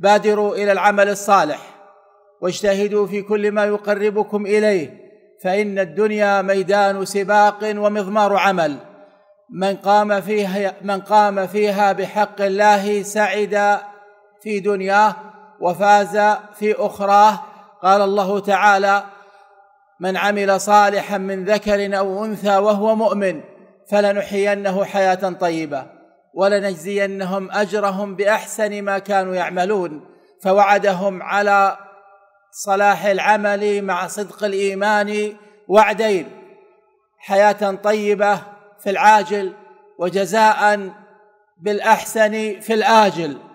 بادروا الى العمل الصالح واجتهدوا في كل ما يقربكم اليه فان الدنيا ميدان سباق ومضمار عمل من قام فيها من قام فيها بحق الله سعد في دنياه وفاز في اخراه قال الله تعالى من عمل صالحا من ذكر او انثى وهو مؤمن فلنحيينه حياه طيبه ولنجزينهم اجرهم باحسن ما كانوا يعملون فوعدهم على صلاح العمل مع صدق الايمان وعدين حياه طيبه في العاجل وجزاء بالاحسن في الاجل